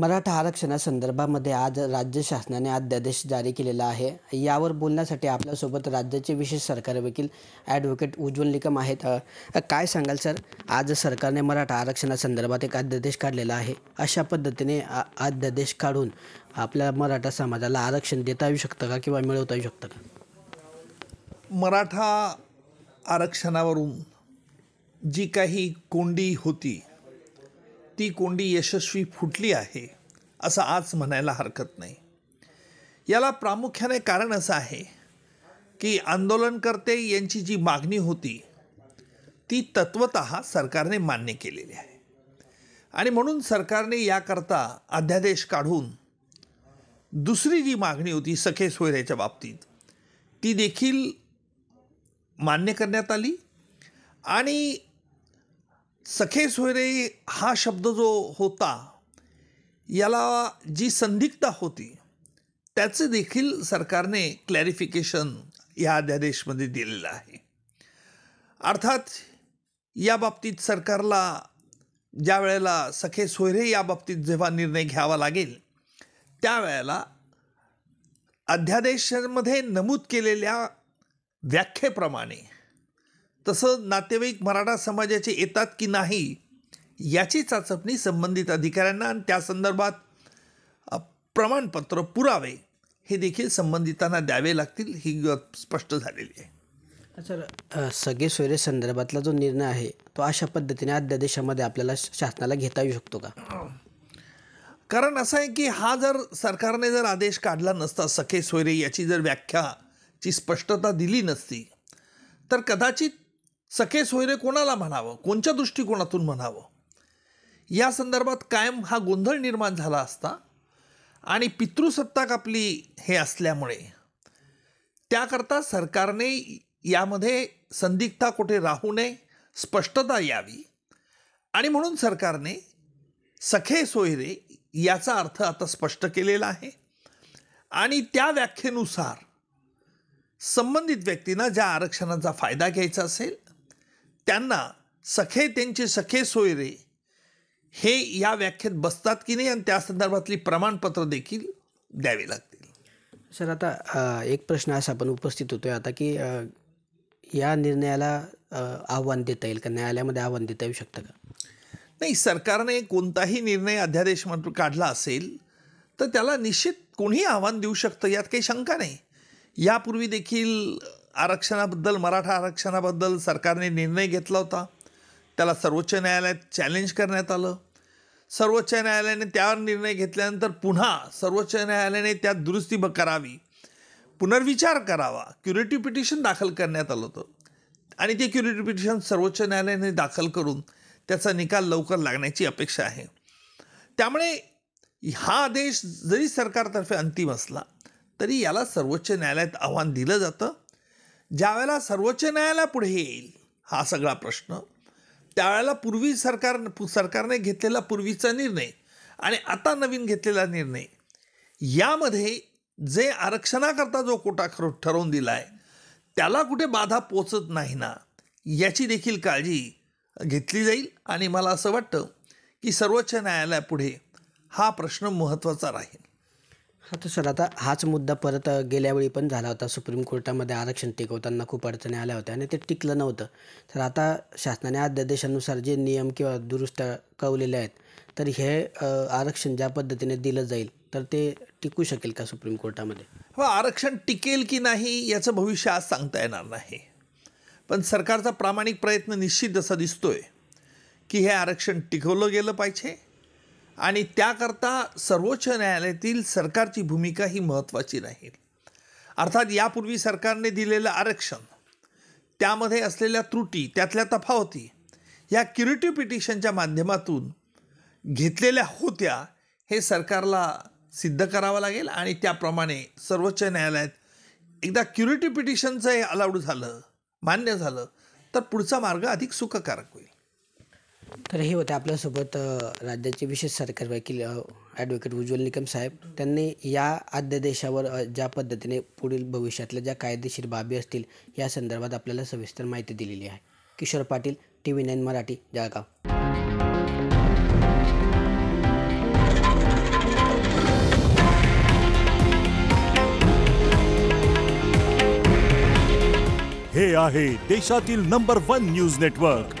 मराठा आरक्षणासंदर्भामध्ये आज राज्य शासनाने अध्यादेश जारी केलेला आहे यावर बोलण्यासाठी आपल्यासोबत राज्याचे विशेष सरकारी वकील ॲडव्होकेट उज्ज्वल निकम आहेत काय सांगाल सर आज सरकारने मराठा आरक्षणासंदर्भात एक अध्यादेश काढलेला आहे अशा पद्धतीने अध्यादेश काढून आपल्या मराठा समाजाला आरक्षण देता येऊ शकतं का किंवा मिळवता येऊ शकतं का मराठा आरक्षणावरून जी काही कोंडी होती ती कोंडी यशस्वी फुटली आहे असं आज म्हणायला हरकत नाही याला प्रामुख्याने कारण असं आहे की आंदोलनकर्ते यांची जी मागणी होती ती तत्वत सरकारने मान्य केलेली आहे आणि म्हणून सरकारने याकरता अध्यादेश काढून दुसरी जी मागणी होती सखे सोयऱ्याच्या बाबतीत ती देखील मान्य करण्यात आली आणि सखे सोयरे हा शब्द जो होता याला जी संदिग्धता होती त्याचे देखील सरकारने क्लॅरिफिकेशन या अध्यादेशमध्ये दिलेलं आहे अर्थात या बाबतीत सरकारला ज्या वेळेला सखे सोयरे या बाबतीत जेव्हा निर्णय घ्यावा लागेल त्यावेळेला अध्यादेशामध्ये नमूद केलेल्या व्याख्येप्रमाणे तसं नातेवाईक मराठा समाजाचे येतात की नाही याची चाचपणी संबंधित अधिकाऱ्यांना आणि त्या संदर्भात प्रमाणपत्र पुरावे हे देखील संबंधितांना द्यावे लागतील ही स्पष्ट झालेली आहे सर सगळे सोयरे संदर्भातला जो निर्णय आहे तो अशा पद्धतीने अध्यादेशामध्ये आपल्याला शासनाला घेता येऊ शकतो का कारण असं आहे की हा जर सरकारने जर आदेश काढला नसता सखे सोयरे याची जर व्याख्याची स्पष्टता दिली नसती तर कदाचित सखे सोयरे कोणाला म्हणावं कोणच्या दृष्टिकोनातून म्हणावं या संदर्भात कायम हा गोंधळ निर्माण झाला असता आणि पितृसत्ताक आपली हे असल्यामुळे त्याकरता सरकारने यामध्ये संदिग्धता कुठे राहू नये स्पष्टता यावी आणि म्हणून सरकारने सखे सोयरे याचा अर्थ आता स्पष्ट केलेला आहे आणि त्या व्याख्येनुसार संबंधित व्यक्तींना ज्या आरक्षणाचा फायदा घ्यायचा असेल त्यांना सखे त्यांचे सखे सोयरे हे या व्याख्येत बसतात की नाही आणि त्या संदर्भातली प्रमाणपत्र देखील द्यावी लागतील सर आता एक प्रश्न असा आपण उपस्थित होतो आता की या निर्णयाला आव्हान देता येईल का न्यायालयामध्ये आव्हान देता येऊ शकतं का नाही सरकारने कोणताही निर्णय अध्यादेश काढला असेल तर त्याला निश्चित कोणीही आव्हान देऊ शकतं यात काही शंका नाही यापूर्वी देखील आरक्षणाबद्दल मराठा आरक्षणाबद्दल सरकारने निर्णय घेतला होता त्याला सर्वोच्च न्यायालयात चॅलेंज करण्यात आलं सर्वोच्च न्यायालयाने त्यावर निर्णय घेतल्यानंतर पुन्हा सर्वोच्च न्यायालयाने त्यात दुरुस्ती ब करावी पुनर्विचार करावा क्युरेटिव्ह पिटिशन दाखल करण्यात आलं होतं आणि ते क्युरेटिव्ह पिटिशन सर्वोच्च न्यायालयाने दाखल करून त्याचा निकाल लवकर लागण्याची अपेक्षा आहे त्यामुळे हा आदेश जरी सरकारतर्फे अंतिम असला तरी याला सर्वोच्च न्यायालयात आव्हान दिलं जातं ज्यावेळेला सर्वोच्च न्यायालयापुढे येईल हा सगळा प्रश्न त्यावेळेला पूर्वी सरकार सरकारने घेतलेला पूर्वीचा निर्णय आणि आता नवीन घेतलेला निर्णय यामध्ये जे आरक्षणाकरता जो कोटा खर ठरवून दिला आहे त्याला कुठे बाधा पोचत नाही ना याची देखील काळजी घेतली जाईल आणि मला असं वाटतं की सर्वोच्च न्यायालयापुढे हा प्रश्न महत्त्वाचा राहील हा तर सर आता हाच मुद्दा परत गेल्यावेळी पण झाला होता सुप्रीम कोर्टामध्ये आरक्षण टिकवताना खूप अडचणी आल्या होत्या आणि ते टिकलं नव्हतं तर आता शासनाने अध्यादेशानुसार जे नियम किंवा दुरुस्त कवलेले आहेत तर हे आरक्षण ज्या पद्धतीने दिलं जाईल तर ते टिकू शकेल का सुप्रीम कोर्टामध्ये हो आरक्षण टिकेल की नाही याचं भविष्य आज सांगता येणार नाही पण सरकारचा प्रामाणिक प्रयत्न निश्चित असा दिसतोय की हे आरक्षण टिकवलं गेलं पाहिजे आणि त्याकरता सर्वोच्च न्यायालयातील सरकारची भूमिका ही महत्त्वाची राहील अर्थात यापूर्वी सरकारने दिलेलं आरक्षण त्यामध्ये असलेल्या त्रुटी त्यातल्या तफावती या क्युरिटिव पिटिशनच्या माध्यमातून घेतलेल्या होत्या हे सरकारला सिद्ध करावं लागेल आणि त्याप्रमाणे सर्वोच्च न्यायालयात एकदा क्युरिटी पिटिशनचं हे अलाउड झालं मान्य झालं तर पुढचा मार्ग अधिक सुखकारक होईल तर हे होते आपल्यासोबत राज्याचे विशेष सरकार वकील ॲडव्होकेट उज्ज्वल निकम साहेब त्यांनी या अध्यादेशावर ज्या पद्धतीने पुढील भविष्यातल्या ज्या कायदेशीर बाबी असतील या संदर्भात आपल्याला सविस्तर माहिती दिलेली आहे Kishor Patil T V nine Marathi Jalgaon हे आहे देशातील नंबर वन न्यूज नेटवर्क